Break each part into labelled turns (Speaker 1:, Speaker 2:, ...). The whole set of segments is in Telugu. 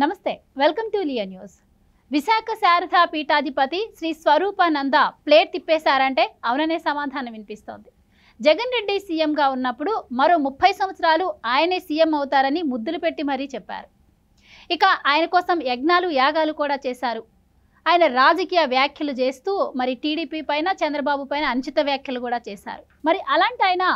Speaker 1: నమస్తే వెల్కమ్ టు లియా న్యూస్ విశాఖ శారదా పీఠాధిపతి శ్రీ స్వరూపానంద ప్లేట్ తిప్పేశారంటే అవుననే సమాధానం వినిపిస్తోంది జగన్ రెడ్డి సీఎంగా ఉన్నప్పుడు మరో ముప్పై సంవత్సరాలు ఆయనే సీఎం అవుతారని ముద్దులు పెట్టి మరీ చెప్పారు ఇక ఆయన కోసం యజ్ఞాలు యాగాలు కూడా చేశారు ఆయన రాజకీయ వ్యాఖ్యలు చేస్తూ మరి టీడీపీ పైన చంద్రబాబు పైన అంచిత వ్యాఖ్యలు కూడా చేశారు మరి అలాంటి ఆయన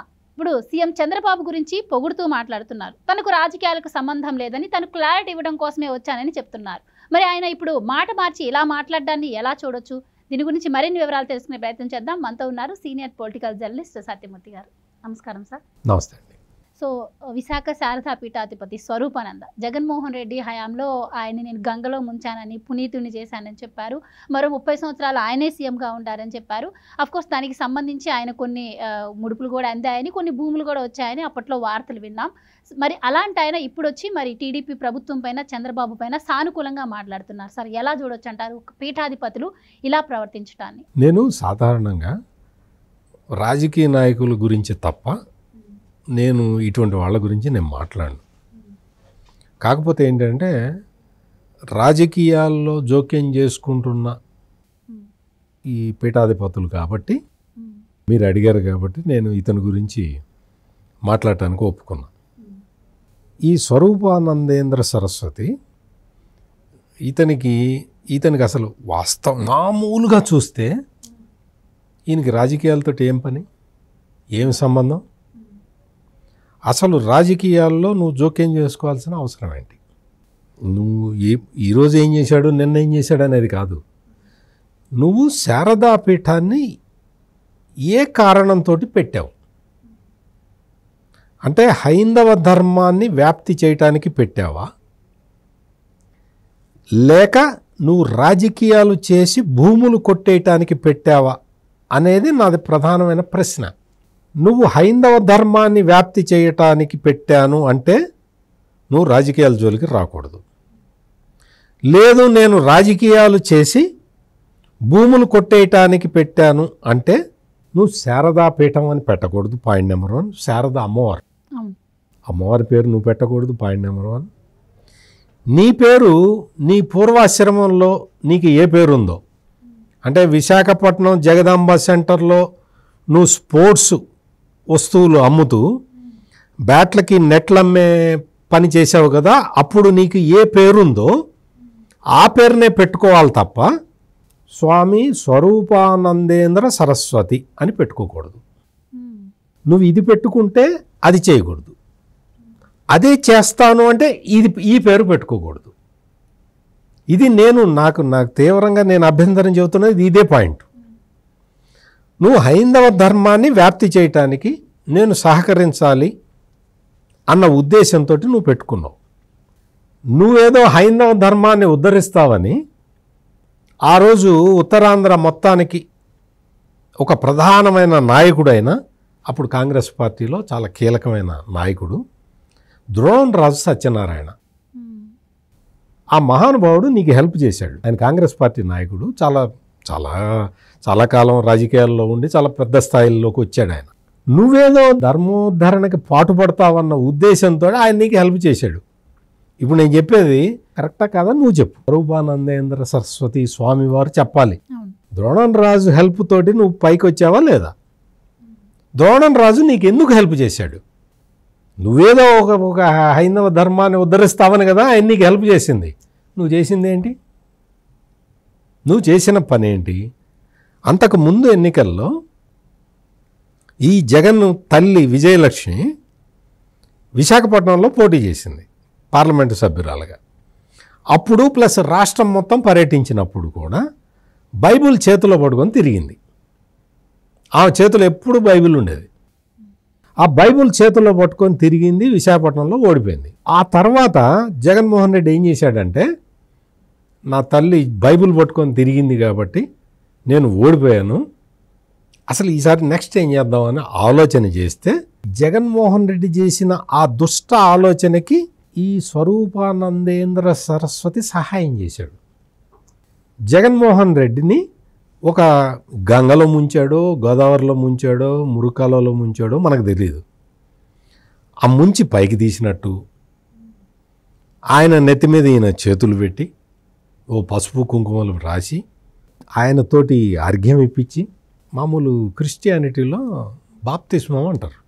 Speaker 1: ఇప్పుడు సీఎం చంద్రబాబు గురించి పొగుడుతూ మాట్లాడుతున్నారు తనకు రాజకీయాలకు సంబంధం లేదని తను క్లారిటీ ఇవ్వడం కోసమే వచ్చానని చెప్తున్నారు మరి ఆయన ఇప్పుడు మాట మార్చి ఇలా మాట్లాడడాన్ని ఎలా చూడొచ్చు దీని గురించి మరిన్ని వివరాలు తెలుసుకునే ప్రయత్నం చేద్దాం మనతో ఉన్నారు సీనియర్ పొలిటికల్ జర్నలిస్ట్ సత్యమూర్తి గారు నమస్కారం సార్ నమస్తే సో విశాఖ శారదా పీఠాధిపతి స్వరూపానంద జగన్మోహన్ రెడ్డి హయాంలో ఆయన్ని నేను గంగలో ముంచానని పునీతుని చేశానని చెప్పారు మరో ముప్పై సంవత్సరాలు ఆయనే సీఎంగా ఉండారని చెప్పారు కోర్స్ దానికి సంబంధించి ఆయన కొన్ని ముడుపులు కూడా అందాయని కొన్ని భూములు కూడా వచ్చాయని అప్పట్లో వార్తలు విన్నాం మరి అలాంటి ఆయన ఇప్పుడు వచ్చి మరి టీడీపీ ప్రభుత్వం పైన చంద్రబాబు పైన సానుకూలంగా మాట్లాడుతున్నారు సార్ ఎలా చూడొచ్చు అంటారు పీఠాధిపతులు ఇలా ప్రవర్తించడాన్ని
Speaker 2: నేను సాధారణంగా రాజకీయ నాయకుల గురించి తప్ప నేను ఇటువంటి వాళ్ళ గురించి నేను మాట్లాడను కాకపోతే ఏంటంటే రాజకీయాల్లో జోక్యం చేసుకుంటున్న ఈ పీఠాధిపతులు కాబట్టి మీరు అడిగారు కాబట్టి నేను ఇతని గురించి మాట్లాడటానికి ఒప్పుకున్నా ఈ స్వరూపానందేంద్ర సరస్వతి ఇతనికి ఇతనికి అసలు వాస్తవ మామూలుగా చూస్తే ఈయనకి రాజకీయాలతో ఏం పని ఏమి సంబంధం అసలు రాజకీయాల్లో నువ్వు జోక్యం చేసుకోవాల్సిన అవసరం ఏంటి నువ్వు ఏ ఈరోజు ఏం చేశాడు నిన్న ఏం చేశాడు అనేది కాదు నువ్వు శారదా పీఠాన్ని ఏ కారణంతో పెట్టావు అంటే హైందవ ధర్మాన్ని వ్యాప్తి చేయటానికి పెట్టావా లేక నువ్వు రాజకీయాలు చేసి భూములు కొట్టేయటానికి పెట్టావా అనేది నాది ప్రధానమైన ప్రశ్న నువ్వు హైందవ ధర్మాన్ని వ్యాప్తి చేయటానికి పెట్టాను అంటే నువ్వు రాజకీయాల జోలికి రాకూడదు లేదు నేను రాజకీయాలు చేసి భూములు కొట్టేయటానికి పెట్టాను అంటే నువ్వు శారదా పీఠం అని పెట్టకూడదు పాయింట్ నెంబర్ వన్ శారద అమ్మవారు అమ్మవారి పేరు నువ్వు పెట్టకూడదు పాయింట్ నెంబర్ వన్ నీ పేరు నీ పూర్వాశ్రమంలో నీకు ఏ పేరు ఉందో అంటే విశాఖపట్నం జగదాంబ సెంటర్లో నువ్వు స్పోర్ట్స్ వస్తువులు అమ్ముతూ బ్యాట్లకి నెట్లు అమ్మే పని చేసావు కదా అప్పుడు నీకు ఏ పేరుందో ఆ పేరునే పెట్టుకోవాలి తప్ప స్వామి స్వరూపానందేంద్ర సరస్వతి అని పెట్టుకోకూడదు నువ్వు ఇది పెట్టుకుంటే అది చేయకూడదు అదే చేస్తాను అంటే ఇది ఈ పేరు పెట్టుకోకూడదు ఇది నేను నాకు నాకు తీవ్రంగా నేను అభ్యంతరం చెబుతున్నది ఇదే పాయింట్ నువ్వు హైందవ ధర్మాన్ని వ్యాప్తి చేయటానికి నేను సహకరించాలి అన్న ఉద్దేశంతో నువ్వు పెట్టుకున్నావు నువ్వేదో హైందవ ధర్మాన్ని ఉద్ధరిస్తావని ఆ రోజు ఉత్తరాంధ్ర మొత్తానికి ఒక ప్రధానమైన నాయకుడైన అప్పుడు కాంగ్రెస్ పార్టీలో చాలా కీలకమైన నాయకుడు ద్రోణ్ రాజు సత్యనారాయణ ఆ మహానుభావుడు నీకు హెల్ప్ చేశాడు ఆయన కాంగ్రెస్ పార్టీ నాయకుడు చాలా చాలా చాలా కాలం రాజకీయాల్లో ఉండి చాలా పెద్ద స్థాయిలోకి వచ్చాడు ఆయన నువ్వేదో ధర్మోద్ధరణకి పాటుపడతావన్న ఉద్దేశంతో ఆయన నీకు హెల్ప్ చేశాడు ఇప్పుడు నేను చెప్పేది కరెక్టా కాదా నువ్వు చెప్పు రూపానందేంద్ర సరస్వతి స్వామి వారు చెప్పాలి ద్రోణం రాజు హెల్ప్ తోటి నువ్వు పైకి వచ్చావా లేదా ద్రోణం రాజు నీకు ఎందుకు హెల్ప్ చేశాడు నువ్వేదో ఒక ఒక హైందవ ధర్మాన్ని ఉద్ధరిస్తావని కదా ఆయన నీకు హెల్ప్ చేసింది నువ్వు చేసింది ఏంటి నువ్వు చేసిన పని ఏంటి అంతకు ముందు ఎన్నికల్లో ఈ జగన్ తల్లి విజయలక్ష్మి విశాఖపట్నంలో పోటీ చేసింది పార్లమెంటు సభ్యురాలుగా అప్పుడు ప్లస్ రాష్ట్రం మొత్తం పర్యటించినప్పుడు కూడా బైబిల్ చేతిలో పట్టుకొని తిరిగింది ఆమె చేతిలో ఎప్పుడు బైబిల్ ఉండేది ఆ బైబిల్ చేతిలో పట్టుకొని తిరిగింది విశాఖపట్నంలో ఓడిపోయింది ఆ తర్వాత జగన్మోహన్ రెడ్డి ఏం చేశాడంటే నా తల్లి బైబిల్ పట్టుకొని తిరిగింది కాబట్టి నేను ఓడిపోయాను అసలు ఈసారి నెక్స్ట్ ఏం చేద్దామని ఆలోచన చేస్తే జగన్మోహన్ రెడ్డి చేసిన ఆ దుష్ట ఆలోచనకి ఈ స్వరూపానందేంద్ర సరస్వతి సహాయం చేశాడు జగన్మోహన్ రెడ్డిని ఒక గంగలో ముంచాడో గోదావరిలో ముంచాడో మురుకాలలో ముంచాడో మనకు తెలియదు ఆ ముంచి పైకి తీసినట్టు ఆయన నెత్తి మీద ఈయన చేతులు పెట్టి ఓ పసుపు కుంకుమలు రాసి ఆయనతోటి అర్ఘ్యం ఇప్పించి మామూలు క్రిస్టియానిటీలో బాప్తిస్మం అంటారు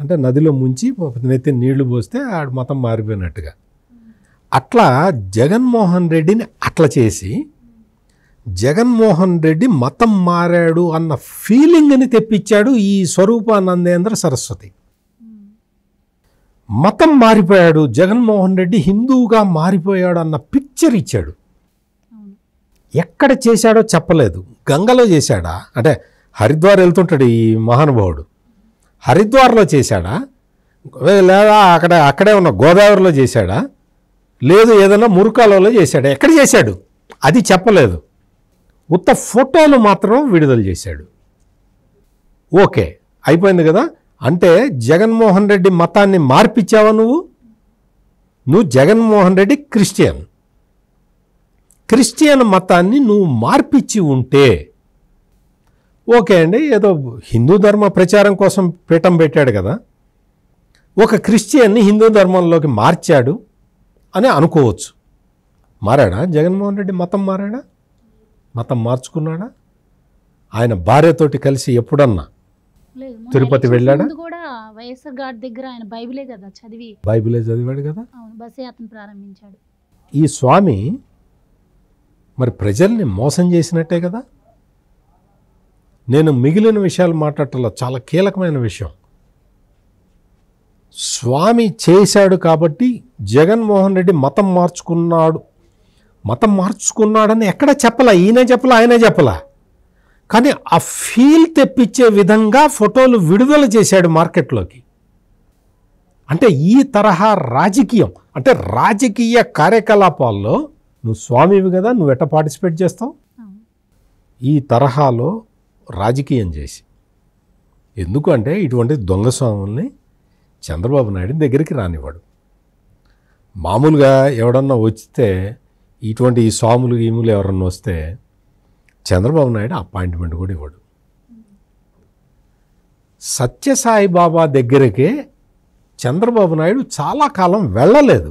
Speaker 2: అంటే నదిలో ముంచి నెత్తి నీళ్లు పోస్తే ఆడు మతం మారిపోయినట్టుగా అట్లా జగన్మోహన్ రెడ్డిని అట్లా చేసి జగన్మోహన్ రెడ్డి మతం మారాడు అన్న ఫీలింగ్ని తెప్పించాడు ఈ స్వరూపానందేంద్ర సరస్వతి మతం మారిపోయాడు జగన్మోహన్ రెడ్డి హిందువుగా మారిపోయాడు అన్న పిక్చర్ ఇచ్చాడు ఎక్కడ చేశాడో చెప్పలేదు గంగలో చేశాడా అంటే హరిద్వార్ వెళ్తుంటాడు ఈ మహానుభావుడు హరిద్వార్లో చేశాడా లేదా అక్కడ అక్కడే ఉన్న గోదావరిలో చేశాడా లేదు ఏదైనా మురుకాలలో చేశాడా ఎక్కడ చేశాడు అది చెప్పలేదు ఉత్త ఫోటోలు మాత్రం విడుదల చేశాడు ఓకే అయిపోయింది కదా అంటే జగన్మోహన్ రెడ్డి మతాన్ని మార్పిచ్చావా నువ్వు నువ్వు జగన్మోహన్ రెడ్డి క్రిస్టియన్ క్రిస్టియన్ మతాన్ని నువ్వు మార్పిచ్చి ఉంటే ఓకే అండి ఏదో హిందూ ధర్మ ప్రచారం కోసం పీఠం పెట్టాడు కదా ఒక క్రిస్టియన్ని హిందూ ధర్మంలోకి మార్చాడు అని అనుకోవచ్చు మారాడా జగన్మోహన్ రెడ్డి మతం మారాడా మతం మార్చుకున్నాడా ఆయన భార్యతోటి కలిసి ఎప్పుడన్నా తిరుపతి వెళ్ళాడా కూడా
Speaker 1: వైఎస్ఆర్ దగ్గర బైబిలే చదివాడు కదా ప్రారంభించాడు
Speaker 2: ఈ స్వామి మరి ప్రజల్ని మోసం చేసినట్టే కదా నేను మిగిలిన విషయాలు మాట్లాడటంలో చాలా కీలకమైన విషయం స్వామి చేశాడు కాబట్టి జగన్మోహన్ రెడ్డి మతం మార్చుకున్నాడు మతం మార్చుకున్నాడని ఎక్కడ చెప్పలా ఈయన చెప్పలా ఆయన చెప్పలా కానీ ఆ ఫీల్ తెప్పించే విధంగా ఫోటోలు విడుదల చేశాడు మార్కెట్లోకి అంటే ఈ తరహా రాజకీయం అంటే రాజకీయ కార్యకలాపాల్లో నువ్వు స్వామివి కదా నువ్వు ఎట్ట పార్టిసిపేట్ చేస్తావు ఈ తరహాలో రాజకీయం చేసి ఎందుకంటే ఇటువంటి దొంగ స్వాముల్ని చంద్రబాబు నాయుడు దగ్గరికి రానివాడు మామూలుగా ఎవడన్నా వచ్చితే ఇటువంటి ఈ స్వాములు ఈములు ఎవరన్నా వస్తే చంద్రబాబు నాయుడు అపాయింట్మెంట్ కూడా ఇవ్వడు సత్యసాయి బాబా దగ్గరకే చంద్రబాబు నాయుడు చాలా కాలం వెళ్ళలేదు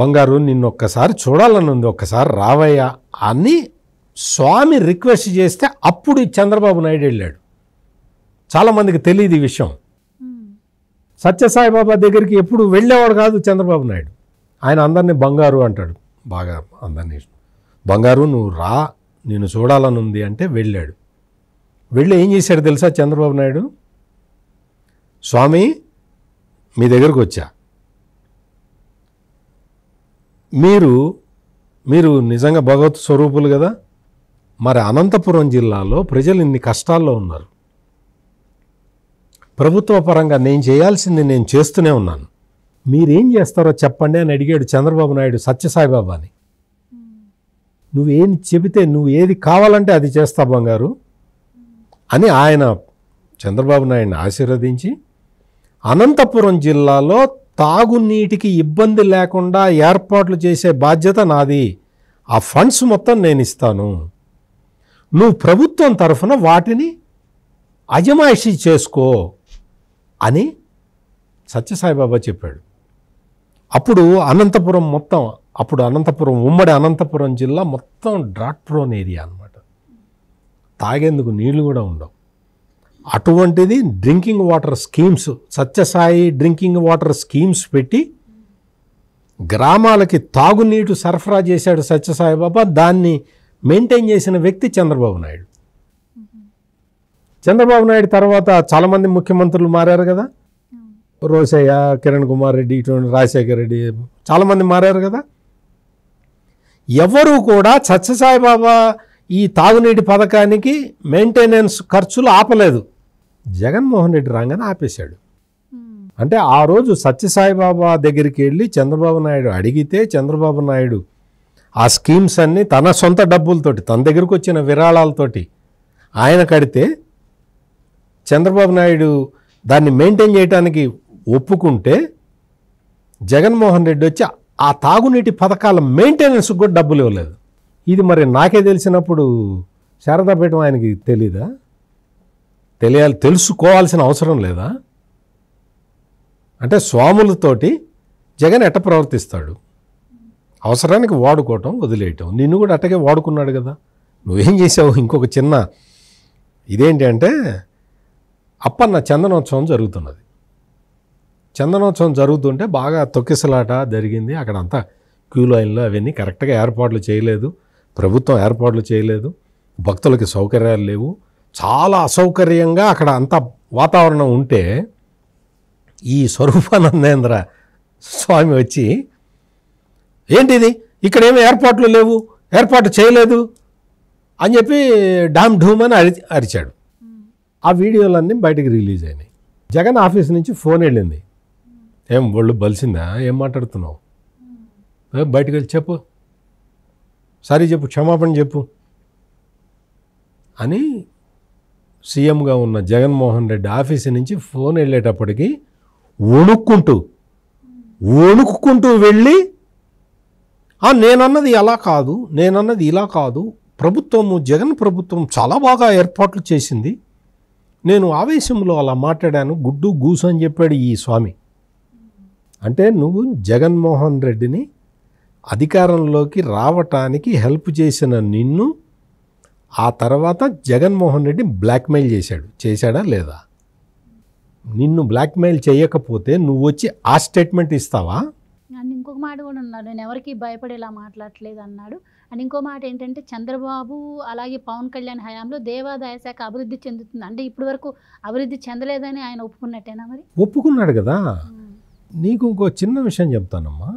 Speaker 2: బంగారు నిన్ను ఒక్కసారి చూడాలనుంది ఒక్కసారి రావయ్యా అని స్వామి రిక్వెస్ట్ చేస్తే అప్పుడు చంద్రబాబు నాయుడు వెళ్ళాడు చాలామందికి తెలియదు ఈ విషయం సత్యసాయిబాబా దగ్గరికి ఎప్పుడు వెళ్ళేవాడు కాదు చంద్రబాబు నాయుడు ఆయన అందరినీ బంగారు అంటాడు బాగా అందరినీ బంగారు నువ్వు రా నేను చూడాలనుంది అంటే వెళ్ళాడు వెళ్ళి ఏం చేశాడు తెలుసా చంద్రబాబు నాయుడు స్వామి మీ దగ్గరకు వచ్చా మీరు మీరు నిజంగా భగవత్ స్వరూపులు కదా మరి అనంతపురం జిల్లాలో ప్రజలు ఇన్ని కష్టాల్లో ఉన్నారు ప్రభుత్వ పరంగా నేను చేయాల్సింది నేను చేస్తూనే ఉన్నాను మీరేం చేస్తారో చెప్పండి అని అడిగాడు చంద్రబాబు నాయుడు సత్యసాయిబాబా అని నువ్వేం చెబితే నువ్వు ఏది కావాలంటే అది చేస్తా బంగారు అని ఆయన చంద్రబాబు నాయుడిని ఆశీర్వదించి అనంతపురం జిల్లాలో తాగునీటికి ఇబ్బంది లేకుండా ఏర్పాట్లు చేసే బాధ్యత నాది ఆ ఫండ్స్ మొత్తం నేను ఇస్తాను నువ్వు ప్రభుత్వం తరఫున వాటిని అజమాయిషీ చేసుకో అని సత్యసాయిబాబా చెప్పాడు అప్పుడు అనంతపురం మొత్తం అప్పుడు అనంతపురం ఉమ్మడి అనంతపురం జిల్లా మొత్తం డ్రాట్ ప్రోన్ ఏరియా అనమాట తాగేందుకు నీళ్లు కూడా ఉండవు అటువంటిది drinking water schemes Sathya Sai drinking water schemes పెట్టి గ్రామాలకి తాగునీటు సరఫరా చేశాడు సత్యసాయి బాబా దాన్ని మెయింటైన్ చేసిన వ్యక్తి చంద్రబాబు నాయుడు చంద్రబాబు నాయుడు తర్వాత చాలామంది ముఖ్యమంత్రులు మారారు కదా రోసయ్య కిరణ్ కుమార్ రెడ్డి ఇటువంటి రాజశేఖర రెడ్డి చాలామంది మారారు కదా ఎవరు కూడా సత్యసాయి బాబా ఈ తాగునీటి పథకానికి మెయింటెనెన్స్ ఖర్చులు ఆపలేదు జగన్మోహన్ రెడ్డి రాగానే ఆపేశాడు hmm. అంటే ఆ రోజు సత్యసాయిబాబా దగ్గరికి వెళ్ళి చంద్రబాబు నాయుడు అడిగితే చంద్రబాబు నాయుడు ఆ స్కీమ్స్ అన్నీ తన సొంత డబ్బులతోటి తన దగ్గరకు వచ్చిన విరాళాలతోటి ఆయన కడితే చంద్రబాబు నాయుడు దాన్ని మెయింటైన్ చేయడానికి ఒప్పుకుంటే జగన్మోహన్ రెడ్డి వచ్చి ఆ తాగునీటి పథకాల మెయింటెనెన్స్కి కూడా డబ్బులు ఇవ్వలేదు ఇది మరి నాకే తెలిసినప్పుడు శారదాపీఠం ఆయనకి తెలీదా తెలియాలి తెలుసుకోవాల్సిన అవసరం లేదా అంటే స్వాములతోటి జగన్ ఎట్ట ప్రవర్తిస్తాడు అవసరానికి వాడుకోవటం వదిలేయటం నిన్ను కూడా అట్టగే వాడుకున్నాడు కదా నువ్వేం చేసావు ఇంకొక చిన్న ఇదేంటి అంటే అప్పన్న చందనోత్సవం జరుగుతున్నది చందనోత్సవం జరుగుతుంటే బాగా తొక్కిసలాట జరిగింది అంతా క్యూ లైన్లో అవన్నీ కరెక్ట్గా ఏర్పాట్లు చేయలేదు ప్రభుత్వం ఏర్పాట్లు చేయలేదు భక్తులకి సౌకర్యాలు లేవు చాలా అసౌకర్యంగా అక్కడ అంత వాతావరణం ఉంటే ఈ స్వరూపానందేంద్ర స్వామి వచ్చి ఏంటిది ఇక్కడేమి ఏర్పాట్లు లేవు ఏర్పాటు చేయలేదు అని చెప్పి డామ్ ఢూమ్ అని అరి అరిచాడు ఆ వీడియోలన్నీ బయటకు రిలీజ్ అయినాయి జగన్ ఆఫీస్ నుంచి ఫోన్ వెళ్ళింది ఏం ఒళ్ళు బలిసిందా ఏం మాట్లాడుతున్నావు బయటకు వెళ్ళి చెప్పు సరే చెప్పు క్షమాపణ చెప్పు అని సీఎంగా ఉన్న జగన్మోహన్ రెడ్డి ఆఫీస్ నుంచి ఫోన్ వెళ్ళేటప్పటికి వణుక్కుంటూ వణుక్కుంటూ వెళ్ళి నేనన్నది అలా కాదు నేనన్నది ఇలా కాదు ప్రభుత్వము జగన్ ప్రభుత్వం చాలా బాగా ఏర్పాట్లు చేసింది నేను ఆవేశంలో అలా మాట్లాడాను గుడ్డు గూసు అని చెప్పాడు ఈ స్వామి అంటే నువ్వు జగన్మోహన్ రెడ్డిని అధికారంలోకి రావటానికి హెల్ప్ చేసిన నిన్ను ఆ తర్వాత జగన్మోహన్ రెడ్డి బ్లాక్మెయిల్ చేశాడు చేశాడా లేదా నిన్ను బ్లాక్మెయిల్ చేయకపోతే నువ్వు వచ్చి ఆ స్టేట్మెంట్ ఇస్తావా
Speaker 1: అండ్ ఇంకొక మాట కూడా ఉన్నాడు నేను ఎవరికి భయపడేలా మాట్లాడట్లేదు అన్నాడు అండ్ ఇంకో మాట ఏంటంటే చంద్రబాబు అలాగే పవన్ కళ్యాణ్ హయాంలో దేవాదాయ శాఖ అభివృద్ధి చెందుతుంది అంటే ఇప్పటి వరకు అభివృద్ధి చెందలేదని ఆయన ఒప్పుకున్నట్టేనా మరి
Speaker 2: ఒప్పుకున్నాడు కదా నీకు ఇంకో చిన్న విషయం చెప్తానమ్మా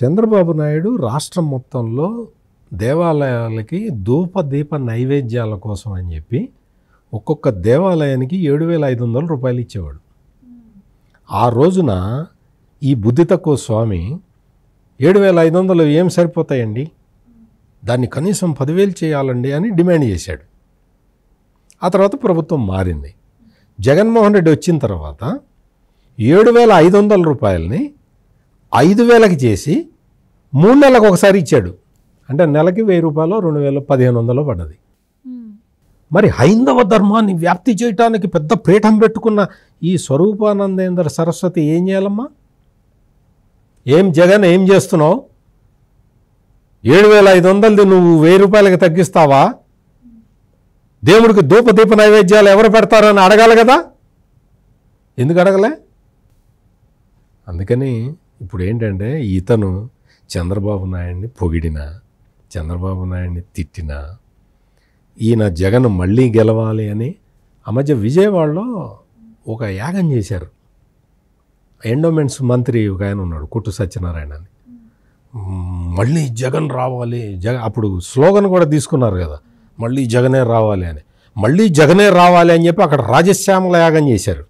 Speaker 2: చంద్రబాబు నాయుడు రాష్ట్రం మొత్తంలో దేవాలయాలకి దీప నైవేద్యాల కోసం అని చెప్పి ఒక్కొక్క దేవాలయానికి ఏడు వేల ఐదు వందల రూపాయలు ఇచ్చేవాడు ఆ రోజున ఈ బుద్ధి తక్కువ స్వామి ఏడు వేల ఐదు వందలు ఏం సరిపోతాయండి దాన్ని కనీసం పదివేలు చేయాలండి అని డిమాండ్ చేశాడు ఆ తర్వాత ప్రభుత్వం మారింది జగన్మోహన్ రెడ్డి వచ్చిన తర్వాత ఏడు వేల ఐదు వందల రూపాయలని ఐదు వేలకు చేసి మూడు నెలలకు ఒకసారి ఇచ్చాడు అంటే నెలకి వెయ్యి రూపాయలు రెండు వేలు పదిహేను వందలు పడ్డది మరి హైందవ ధర్మాన్ని వ్యాప్తి చేయటానికి పెద్ద పీఠం పెట్టుకున్న ఈ స్వరూపానందేంద్ర సరస్వతి ఏం చేయాలమ్మా ఏం జగన్ ఏం చేస్తున్నావు ఏడు వేల ఐదు వందలది నువ్వు వెయ్యి రూపాయలకి తగ్గిస్తావా దేవుడికి దీప నైవేద్యాలు ఎవరు పెడతారని అడగాలి కదా ఎందుకు అడగలే అందుకని ఇప్పుడు ఏంటంటే ఇతను చంద్రబాబు నాయుడిని పొగిడినా చంద్రబాబు నాయుడిని తిట్టినా ఈయన జగన్ మళ్ళీ గెలవాలి అని ఆ మధ్య విజయవాడలో ఒక యాగం చేశారు ఎండోమెంట్స్ మంత్రి ఒక ఆయన ఉన్నాడు కుట్టు సత్యనారాయణ అని మళ్ళీ జగన్ రావాలి జగ అప్పుడు స్లోగన్ కూడా తీసుకున్నారు కదా మళ్ళీ జగనే రావాలి అని మళ్ళీ జగనే రావాలి అని చెప్పి అక్కడ రాజశ్యామల యాగం చేశారు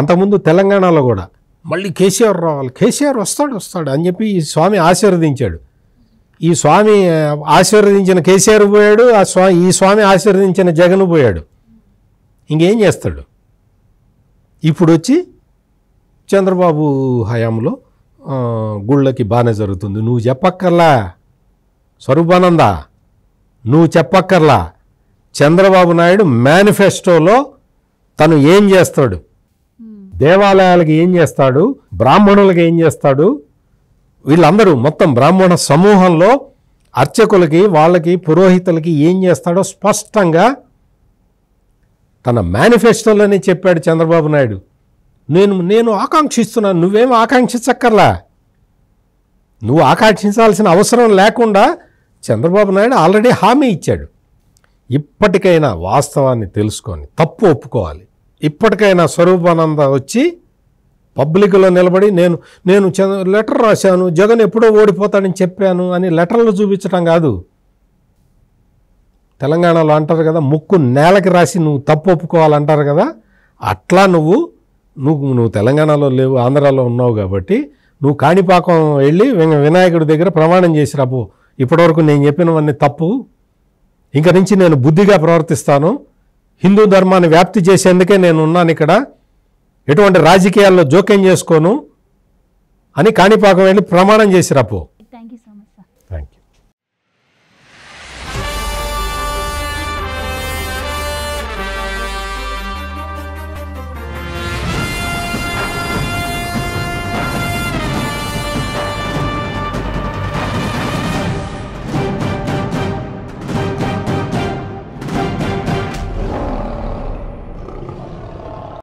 Speaker 2: అంతకుముందు తెలంగాణలో కూడా మళ్ళీ కేసీఆర్ రావాలి కేసీఆర్ వస్తాడు వస్తాడు అని చెప్పి స్వామి ఆశీర్వదించాడు ఈ స్వామి ఆశీర్వదించిన కేసీఆర్ పోయాడు ఆ స్వామి ఈ స్వామి ఆశీర్వదించిన జగన్ పోయాడు ఇంకేం చేస్తాడు ఇప్పుడు వచ్చి చంద్రబాబు హయాంలో గుళ్ళకి బాగానే జరుగుతుంది నువ్వు చెప్పక్కర్లా స్వరూపానంద నువ్వు చెప్పక్కర్లా చంద్రబాబు నాయుడు మేనిఫెస్టోలో తను ఏం చేస్తాడు దేవాలయాలకి ఏం చేస్తాడు బ్రాహ్మణులకి ఏం చేస్తాడు వీళ్ళందరూ మొత్తం బ్రాహ్మణ సమూహంలో అర్చకులకి వాళ్ళకి పురోహితులకి ఏం చేస్తాడో స్పష్టంగా తన మేనిఫెస్టోలోనే చెప్పాడు చంద్రబాబు నాయుడు నేను నేను ఆకాంక్షిస్తున్నాను నువ్వేం ఆకాంక్షించక్కర్లా నువ్వు ఆకాంక్షించాల్సిన అవసరం లేకుండా చంద్రబాబు నాయుడు ఆల్రెడీ హామీ ఇచ్చాడు ఇప్పటికైనా వాస్తవాన్ని తెలుసుకొని తప్పు ఒప్పుకోవాలి ఇప్పటికైనా స్వరూపానంద వచ్చి పబ్లిక్లో నిలబడి నేను నేను లెటర్ రాశాను జగన్ ఎప్పుడో ఓడిపోతాడని చెప్పాను అని లెటర్లు చూపించడం కాదు తెలంగాణలో అంటారు కదా ముక్కు నేలకి రాసి నువ్వు తప్పు ఒప్పుకోవాలంటారు కదా అట్లా నువ్వు నువ్వు నువ్వు తెలంగాణలో లేవు ఆంధ్రాలో ఉన్నావు కాబట్టి నువ్వు కాణిపాకం వెళ్ళి వినాయకుడి దగ్గర ప్రమాణం చేసి రాబు ఇప్పటివరకు నేను చెప్పినవన్నీ తప్పు ఇంక నుంచి నేను బుద్ధిగా ప్రవర్తిస్తాను హిందూ ధర్మాన్ని వ్యాప్తి చేసేందుకే నేను ఉన్నాను ఇక్కడ ఎటువంటి రాజకీయాల్లో జోక్యం చేసుకోను అని కాణిపాకం వెళ్ళి ప్రమాణం చేసిరప్పు